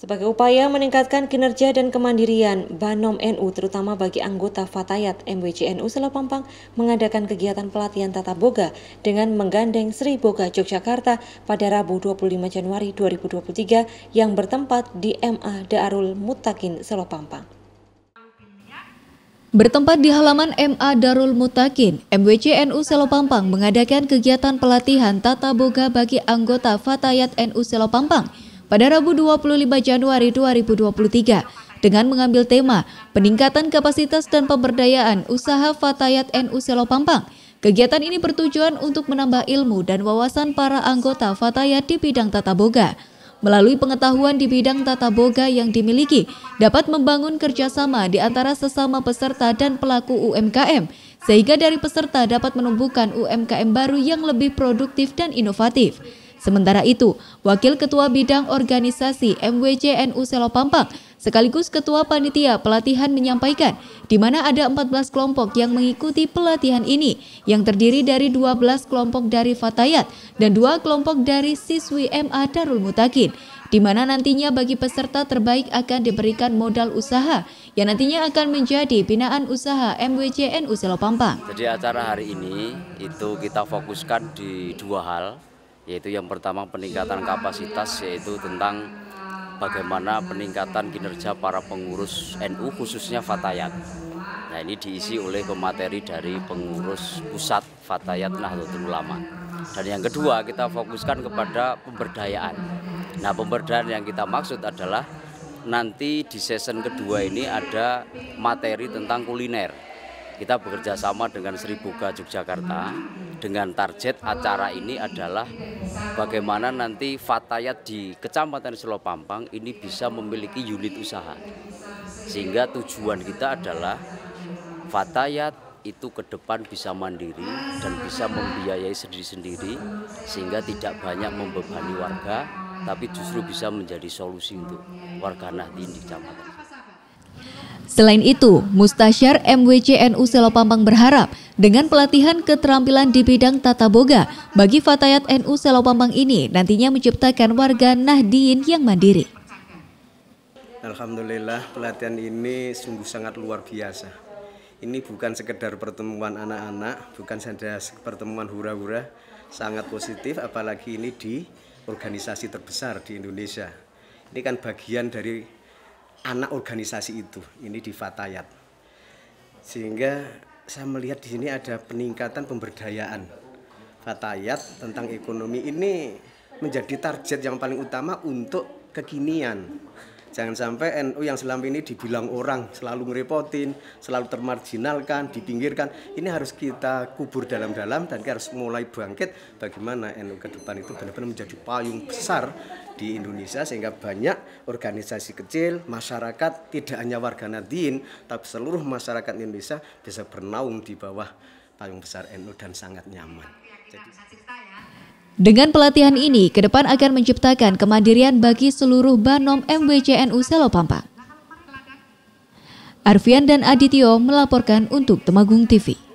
Sebagai upaya meningkatkan kinerja dan kemandirian, Banom NU terutama bagi anggota Fatayat MWCNU Selopampang mengadakan kegiatan pelatihan tata boga dengan menggandeng Sri Boga Yogyakarta pada Rabu 25 Januari 2023 yang bertempat di MA Darul Mutakin Selopampang. Bertempat di halaman MA Darul Mutakin, MWCNU Selopampang mengadakan kegiatan pelatihan tata boga bagi anggota Fatayat NU Selopampang pada Rabu 25 Januari 2023 dengan mengambil tema Peningkatan Kapasitas dan Pemberdayaan Usaha Fatayat NU Selopampang. Kegiatan ini bertujuan untuk menambah ilmu dan wawasan para anggota Fatayat di bidang tata boga. Melalui pengetahuan di bidang tata boga yang dimiliki, dapat membangun kerjasama di antara sesama peserta dan pelaku UMKM, sehingga dari peserta dapat menumbuhkan UMKM baru yang lebih produktif dan inovatif. Sementara itu, Wakil Ketua Bidang Organisasi MWCNU Selopampang sekaligus Ketua Panitia Pelatihan menyampaikan di mana ada 14 kelompok yang mengikuti pelatihan ini yang terdiri dari 12 kelompok dari Fatayat dan dua kelompok dari siswi MA Darul Mutakin di mana nantinya bagi peserta terbaik akan diberikan modal usaha yang nantinya akan menjadi binaan usaha MWJNU Selopampang. Jadi acara hari ini itu kita fokuskan di dua hal yaitu yang pertama peningkatan kapasitas yaitu tentang bagaimana peningkatan kinerja para pengurus NU khususnya Fatayat. Nah ini diisi oleh pemateri dari pengurus pusat Fatayat Nahdlatul Ulama. Dan yang kedua kita fokuskan kepada pemberdayaan. Nah pemberdayaan yang kita maksud adalah nanti di season kedua ini ada materi tentang kuliner kita bekerja sama dengan Seribu Seribuga Yogyakarta dengan target acara ini adalah bagaimana nanti Fatayat di Kecamatan Selopampang ini bisa memiliki unit usaha. Sehingga tujuan kita adalah Fatayat itu ke depan bisa mandiri dan bisa membiayai sendiri-sendiri sehingga tidak banyak membebani warga tapi justru bisa menjadi solusi untuk warga nahdi di kecamatan. Selain itu, Mustasyar MWCNU Selopampang berharap dengan pelatihan keterampilan di bidang tata boga bagi Fatayat NU Selopampang ini nantinya menciptakan warga Nahdiin yang mandiri. Alhamdulillah pelatihan ini sungguh sangat luar biasa. Ini bukan sekedar pertemuan anak-anak, bukan saja pertemuan hura-hura, sangat positif apalagi ini di organisasi terbesar di Indonesia. Ini kan bagian dari anak organisasi itu ini di Fatayat sehingga saya melihat di sini ada peningkatan pemberdayaan Fatayat tentang ekonomi ini menjadi target yang paling utama untuk kekinian Jangan sampai NU yang selama ini dibilang orang selalu ngerepotin, selalu termarginalkan, dipinggirkan. Ini harus kita kubur dalam-dalam dan kita harus mulai bangkit bagaimana NU ke depan itu benar-benar menjadi payung besar di Indonesia sehingga banyak organisasi kecil, masyarakat tidak hanya warga Nadine, tapi seluruh masyarakat Indonesia bisa bernaung di bawah payung besar NU dan sangat nyaman. Jadi dengan pelatihan ini, ke depan akan menciptakan kemandirian bagi seluruh Banom MWCNU Selopampa. Arfian dan Adityo melaporkan untuk Temagung TV.